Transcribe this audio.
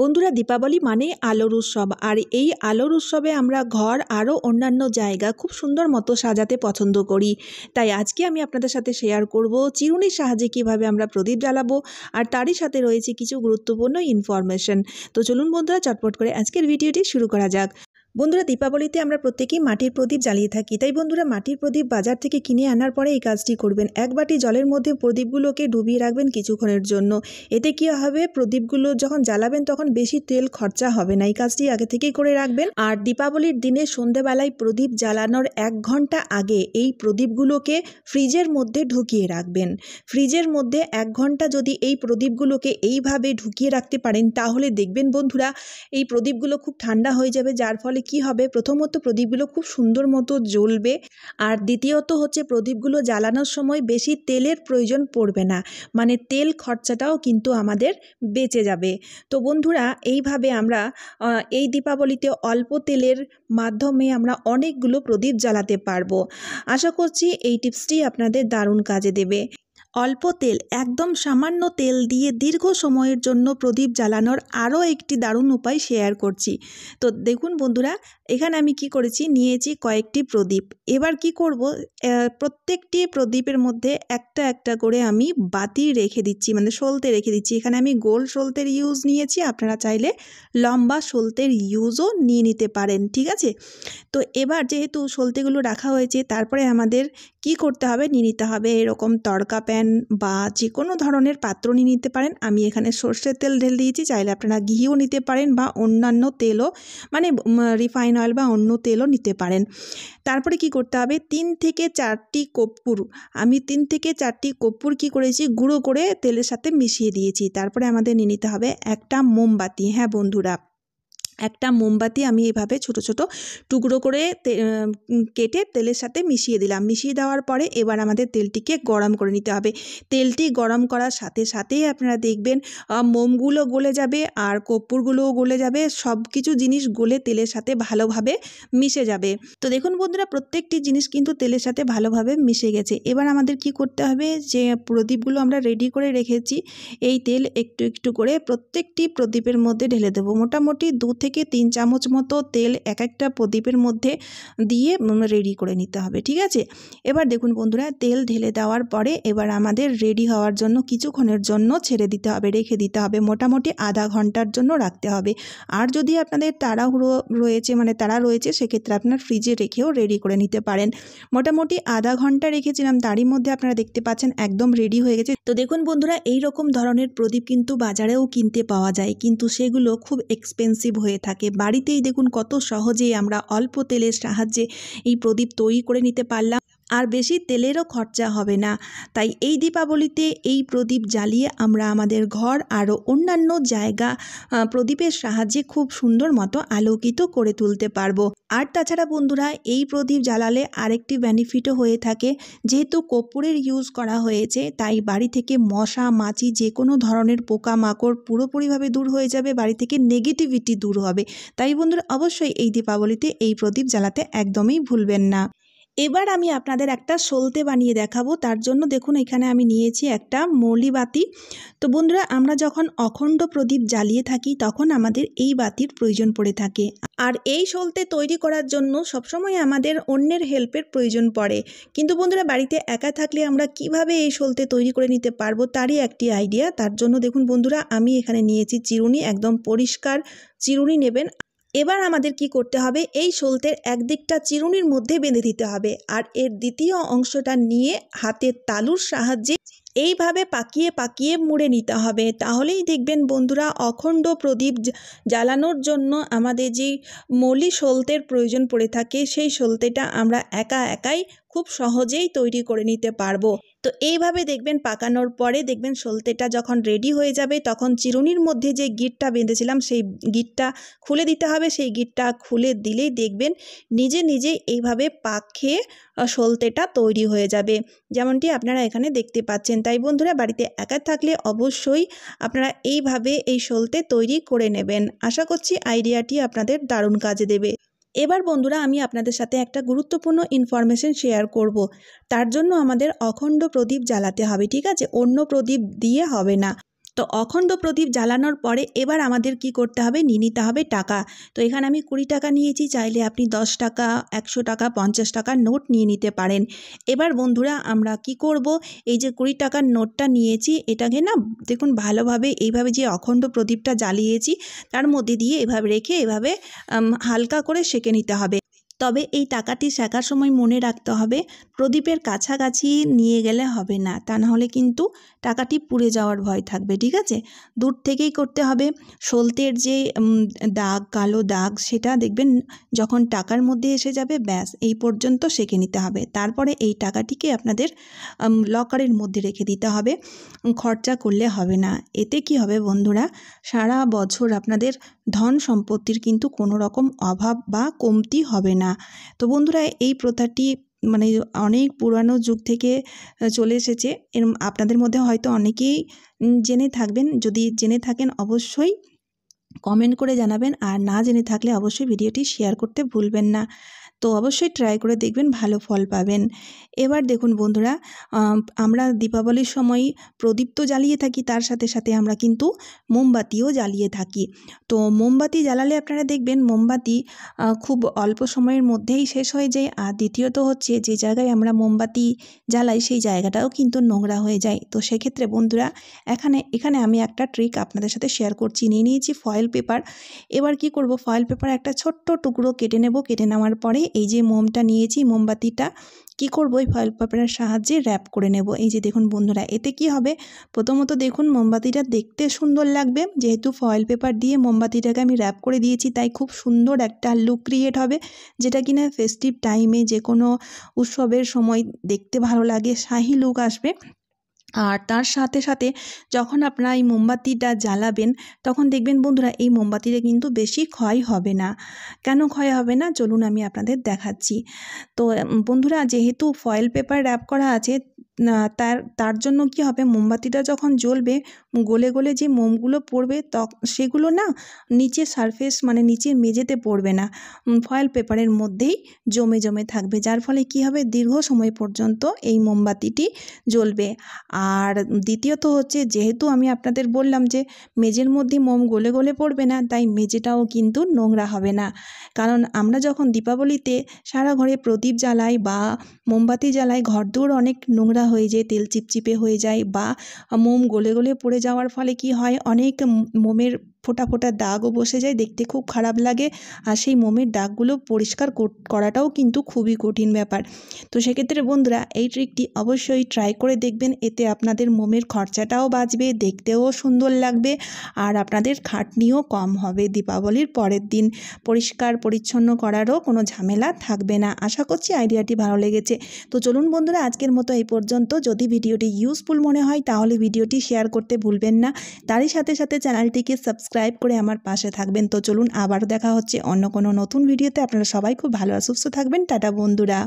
বন্ধুরা দীপাবলি মানে আলোর উৎসব আর এই আলোর উৎসবে আমরা ঘর আরও অন্যান্য জায়গা খুব সুন্দর মতো সাজাতে পছন্দ করি তাই আজকে আমি আপনাদের সাথে শেয়ার করব চিরুনির সাহায্যে কিভাবে আমরা প্রদীপ জ্বালাবো আর তারই সাথে রয়েছে কিছু গুরুত্বপূর্ণ ইনফরমেশন তো চলুন বন্ধুরা চটপট করে আজকের ভিডিওটি শুরু করা যাক বন্ধুরা দীপাবলিতে আমরা প্রত্যেকেই মাটির প্রদীপ জ্বালিয়ে থাকি তাই বন্ধুরা মাটির প্রদীপ বাজার থেকে কিনে আনার পরে এই কাজটি করবেন এক বাটি জলের মধ্যে প্রদীপগুলোকে ডুবিয়ে রাখবেন কিছুক্ষণের জন্য এতে কী হবে প্রদীপগুলো যখন জ্বালাবেন তখন বেশি তেল খরচা হবে না এই কাজটি আগে থেকেই করে রাখবেন আর দীপাবলির দিনে সন্ধেবেলায় প্রদীপ জ্বালানোর এক ঘন্টা আগে এই প্রদীপগুলোকে ফ্রিজের মধ্যে ঢুকিয়ে রাখবেন ফ্রিজের মধ্যে এক ঘন্টা যদি এই প্রদীপগুলোকে এইভাবে ঢুকিয়ে রাখতে পারেন তাহলে দেখবেন বন্ধুরা এই প্রদীপগুলো খুব ঠান্ডা হয়ে যাবে যার ফলে করলে কি হবে প্রথমত প্রদীপগুলো খুব সুন্দর মতো জ্বলবে আর দ্বিতীয়ত হচ্ছে প্রদীপগুলো জ্বালানোর সময় বেশি তেলের প্রয়োজন পড়বে না মানে তেল খরচাটাও কিন্তু আমাদের বেঁচে যাবে তো বন্ধুরা এইভাবে আমরা এই দীপাবলিতে অল্প তেলের মাধ্যমে আমরা অনেকগুলো প্রদীপ জ্বালাতে পারবো আশা করছি এই টিপসটি আপনাদের দারুণ কাজে দেবে অল্প তেল একদম সামান্য তেল দিয়ে দীর্ঘ সময়ের জন্য প্রদীপ জ্বালানোর আরও একটি দারুণ উপায় শেয়ার করছি তো দেখুন বন্ধুরা এখানে আমি কি করেছি নিয়েছি কয়েকটি প্রদীপ এবার কি করব প্রত্যেকটি প্রদীপের মধ্যে একটা একটা করে আমি বাতি রেখে দিচ্ছি মানে সলতে রেখে দিচ্ছি এখানে আমি গোল সলতের ইউজ নিয়েছি আপনারা চাইলে লম্বা সলতের ইউজও নিয়ে নিতে পারেন ঠিক আছে তো এবার যেহেতু সলতেগুলো রাখা হয়েছে তারপরে আমাদের কি করতে হবে নিয়ে নিতে হবে এরকম তড়কা প্যান প্যান বা যে কোনো ধরনের পাত্র নিয়ে নিতে পারেন আমি এখানে সর্ষের তেল ঢেলে দিয়েছি চাইলে আপনারা ঘিও নিতে পারেন বা অন্যান্য তেলও মানে রিফাইন অয়েল বা অন্য তেলও নিতে পারেন তারপরে কি করতে হবে তিন থেকে চারটি কর্পূর আমি তিন থেকে চারটি কর্পূর কি করেছি গুঁড়ো করে তেলের সাথে মিশিয়ে দিয়েছি তারপরে আমাদের নিয়ে নিতে হবে একটা মোমবাতি হ্যাঁ বন্ধুরা একটা মোমবাতি আমি এভাবে ছোট ছোট টুকরো করে কেটে তেলের সাথে মিশিয়ে দিলাম মিশিয়ে দেওয়ার পরে এবার আমাদের তেলটিকে গরম করে নিতে হবে তেলটি গরম করার সাথে সাথেই আপনারা দেখবেন মোমগুলো গলে যাবে আর কর্পূরগুলোও গলে যাবে সব কিছু জিনিস গলে তেলের সাথে ভালোভাবে মিশে যাবে তো দেখুন বন্ধুরা প্রত্যেকটি জিনিস কিন্তু তেলের সাথে ভালোভাবে মিশে গেছে এবার আমাদের কি করতে হবে যে প্রদীপগুলো আমরা রেডি করে রেখেছি এই তেল একটু একটু করে প্রত্যেকটি প্রদীপের মধ্যে ঢেলে দেবো মোটামুটি দু থেকে থেকে তিন চামচ মতো তেল এক একটা প্রদীপের মধ্যে দিয়ে রেডি করে নিতে হবে ঠিক আছে এবার দেখুন বন্ধুরা তেল ঢেলে দেওয়ার পরে এবার আমাদের রেডি হওয়ার জন্য কিছুক্ষণের জন্য ছেড়ে দিতে হবে রেখে দিতে হবে মোটামুটি আধা ঘন্টার জন্য রাখতে হবে আর যদি আপনাদের তাড়াহুড়ো রয়েছে মানে তারা রয়েছে সেক্ষেত্রে আপনার ফ্রিজে রেখেও রেডি করে নিতে পারেন মোটামুটি আধা ঘন্টা রেখেছিলাম তারই মধ্যে আপনারা দেখতে পাচ্ছেন একদম রেডি হয়ে গেছে তো দেখুন বন্ধুরা এই রকম ধরনের প্রদীপ কিন্তু বাজারেও কিনতে পাওয়া যায় কিন্তু সেগুলো খুব এক্সপেন্সিভ হয়ে হয়ে থাকে বাড়িতেই দেখুন কত সহজেই আমরা অল্প তেলের সাহায্যে এই প্রদীপ তৈরি করে নিতে পারলাম আর বেশি তেলেরও খরচা হবে না তাই এই দীপাবলিতে এই প্রদীপ জ্বালিয়ে আমরা আমাদের ঘর আরও অন্যান্য জায়গা প্রদীপের সাহায্যে খুব সুন্দর মতো আলোকিত করে তুলতে পারবো আর তাছাড়া বন্ধুরা এই প্রদীপ জ্বালালে আরেকটি বেনিফিটও হয়ে থাকে যেহেতু কপুরের ইউজ করা হয়েছে তাই বাড়ি থেকে মশা মাছি যে কোনো ধরনের পোকামাকড় পুরোপুরিভাবে দূর হয়ে যাবে বাড়ি থেকে নেগেটিভিটি দূর হবে তাই বন্ধুরা অবশ্যই এই দীপাবলিতে এই প্রদীপ জ্বালাতে একদমই ভুলবেন না এবার আমি আপনাদের একটা সলতে বানিয়ে দেখাবো তার জন্য দেখুন এখানে আমি নিয়েছি একটা মৌলি বাতি তো বন্ধুরা আমরা যখন অখণ্ড প্রদীপ জ্বালিয়ে থাকি তখন আমাদের এই বাতির প্রয়োজন পড়ে থাকে আর এই সলতে তৈরি করার জন্য সবসময় আমাদের অন্যের হেল্পের প্রয়োজন পড়ে কিন্তু বন্ধুরা বাড়িতে একা থাকলে আমরা কিভাবে এই সলতে তৈরি করে নিতে পারবো তারই একটি আইডিয়া তার জন্য দেখুন বন্ধুরা আমি এখানে নিয়েছি চিরুনি একদম পরিষ্কার চিরুনি নেবেন এবার আমাদের কি করতে হবে এই সলতের একদিকটা চিরুনির মধ্যে বেঁধে দিতে হবে আর এর দ্বিতীয় অংশটা নিয়ে হাতের তালুর সাহায্যে এইভাবে পাকিয়ে পাকিয়ে মুড়ে নিতে হবে তাহলেই দেখবেন বন্ধুরা অখণ্ড প্রদীপ জ্বালানোর জন্য আমাদের যে মলি সলতের প্রয়োজন পড়ে থাকে সেই সলতেটা আমরা একা একাই খুব সহজেই তৈরি করে নিতে পারবো তো এইভাবে দেখবেন পাকানোর পরে দেখবেন সলতেটা যখন রেডি হয়ে যাবে তখন চিরুনির মধ্যে যে গিটটা বেঁধেছিলাম সেই গিটটা খুলে দিতে হবে সেই গিটটা খুলে দিলেই দেখবেন নিজে নিজে এইভাবে পাক খেয়ে সলতেটা তৈরি হয়ে যাবে যেমনটি আপনারা এখানে দেখতে পাচ্ছেন তাই বন্ধুরা বাড়িতে একা থাকলে অবশ্যই আপনারা এইভাবে এই সলতে তৈরি করে নেবেন আশা করছি আইডিয়াটি আপনাদের দারুণ কাজে দেবে এবার বন্ধুরা আমি আপনাদের সাথে একটা গুরুত্বপূর্ণ ইনফরমেশন শেয়ার করব। তার জন্য আমাদের অখণ্ড প্রদীপ জ্বালাতে হবে ঠিক আছে অন্য প্রদীপ দিয়ে হবে না তো অখণ্ড প্রদীপ জ্বালানোর পরে এবার আমাদের কি করতে হবে নিয়ে নিতে হবে টাকা তো এখানে আমি কুড়ি টাকা নিয়েছি চাইলে আপনি দশ টাকা একশো টাকা পঞ্চাশ টাকার নোট নিয়ে নিতে পারেন এবার বন্ধুরা আমরা কি করব এই যে কুড়ি টাকার নোটটা নিয়েছি এটাকে না দেখুন ভালোভাবে এইভাবে যে অখণ্ড প্রদীপটা জ্বালিয়েছি তার মধ্যে দিয়ে এভাবে রেখে এভাবে হালকা করে সেঁকে নিতে হবে তবে এই টাকাটি শেখার সময় মনে রাখতে হবে প্রদীপের কাছাকাছি নিয়ে গেলে হবে না তা নাহলে কিন্তু টাকাটি পুড়ে যাওয়ার ভয় থাকবে ঠিক আছে দূর থেকেই করতে হবে সলতের যে দাগ কালো দাগ সেটা দেখবেন যখন টাকার মধ্যে এসে যাবে ব্যাস এই পর্যন্ত সেঁকে নিতে হবে তারপরে এই টাকাটিকে আপনাদের লকারের মধ্যে রেখে দিতে হবে খরচা করলে হবে না এতে কি হবে বন্ধুরা সারা বছর আপনাদের ধন সম্পত্তির কিন্তু কোনো রকম অভাব বা কমতি হবে না না তো বন্ধুরা এই প্রথাটি মানে অনেক পুরানো যুগ থেকে চলে এসেছে এর আপনাদের মধ্যে হয়তো অনেকেই জেনে থাকবেন যদি জেনে থাকেন অবশ্যই কমেন্ট করে জানাবেন আর না জেনে থাকলে অবশ্যই ভিডিওটি শেয়ার করতে ভুলবেন না তো অবশ্যই ট্রাই করে দেখবেন ভালো ফল পাবেন এবার দেখুন বন্ধুরা আমরা দীপাবলির সময় প্রদীপ তো জ্বালিয়ে থাকি তার সাথে সাথে আমরা কিন্তু মোমবাতিও জ্বালিয়ে থাকি তো মোমবাতি জ্বালালে আপনারা দেখবেন মোমবাতি খুব অল্প সময়ের মধ্যেই শেষ হয়ে যায় আর দ্বিতীয়ত হচ্ছে যে জায়গায় আমরা মোমবাতি জ্বালাই সেই জায়গাটাও কিন্তু নোংরা হয়ে যায় তো সেক্ষেত্রে বন্ধুরা এখানে এখানে আমি একটা ট্রিক আপনাদের সাথে শেয়ার করছি নিয়ে নিয়েছি ফয়েল পেপার এবার কি করব ফয়েল পেপার একটা ছোট্ট টুকরো কেটে নেব কেটে নেওয়ার পরে এই যে মোমটা নিয়েছি মোমবাতিটা কি করব এই ফয়েল পেপারের সাহায্যে র্যাপ করে নেব এই যে দেখুন বন্ধুরা এতে কি হবে প্রথমত দেখুন মোমবাতিটা দেখতে সুন্দর লাগবে যেহেতু ফয়েল পেপার দিয়ে মোমবাতিটাকে আমি র্যাপ করে দিয়েছি তাই খুব সুন্দর একটা লুক ক্রিয়েট হবে যেটা কিনা ফেস্টিভ টাইমে যে কোনো উৎসবের সময় দেখতে ভালো লাগে শাহী লুক আসবে আর তার সাথে সাথে যখন আপনারা এই মোমবাতিটা জ্বালাবেন তখন দেখবেন বন্ধুরা এই মোমবাতিটা কিন্তু বেশি ক্ষয় হবে না কেন ক্ষয় হবে না চলুন আমি আপনাদের দেখাচ্ছি তো বন্ধুরা যেহেতু ফয়েল পেপার র্যাপ করা আছে তার তার জন্য কি হবে মোমবাতিটা যখন জ্বলবে গলে গলে যে মোমগুলো পড়বে ত সেগুলো না নিচে সারফেস মানে নিচের মেঝেতে পড়বে না ফয়েল পেপারের মধ্যেই জমে জমে থাকবে যার ফলে কি হবে দীর্ঘ সময় পর্যন্ত এই মোমবাতিটি জ্বলবে আর দ্বিতীয়ত হচ্ছে যেহেতু আমি আপনাদের বললাম যে মেঝের মধ্যে মোম গলে গলে পড়বে না তাই মেঝেটাও কিন্তু নোংরা হবে না কারণ আমরা যখন দীপাবলিতে সারা ঘরে প্রদীপ জ্বালাই বা মোমবাতি জ্বালাই ঘরদুয়ার অনেক নোংরা হয়ে যেয়ে তেল চিপচিপে হয়ে যায় বা মোম গলে গলে পড়ে যাওয়ার ফলে কি হয় অনেক মোমের ফোটা ফোটা দাগও বসে যায় দেখতে খুব খারাপ লাগে আর সেই মোমের দাগগুলো পরিষ্কার করাটাও কিন্তু খুবই কঠিন ব্যাপার তো সেক্ষেত্রে বন্ধুরা এই ট্রিকটি অবশ্যই ট্রাই করে দেখবেন এতে আপনাদের মোমের খরচাটাও বাঁচবে দেখতেও সুন্দর লাগবে আর আপনাদের খাটনিও কম হবে দীপাবলির পরের দিন পরিষ্কার পরিচ্ছন্ন করারও কোনো ঝামেলা থাকবে না আশা করছি আইডিয়াটি ভালো লেগেছে তো চলুন বন্ধুরা আজকের মতো এই পর্যন্ত যদি ভিডিওটি ইউজফুল মনে হয় তাহলে ভিডিওটি শেয়ার করতে ভুলবেন না তারই সাথে সাথে চ্যানেলটিকে সাবস্ক্রাইব সাবস্ক্রাইব করে আমার পাশে থাকবেন তো চলুন আবারও দেখা হচ্ছে অন্য কোনো নতুন ভিডিওতে আপনারা সবাই খুব ভালো আর সুস্থ থাকবেন টাটা বন্ধুরা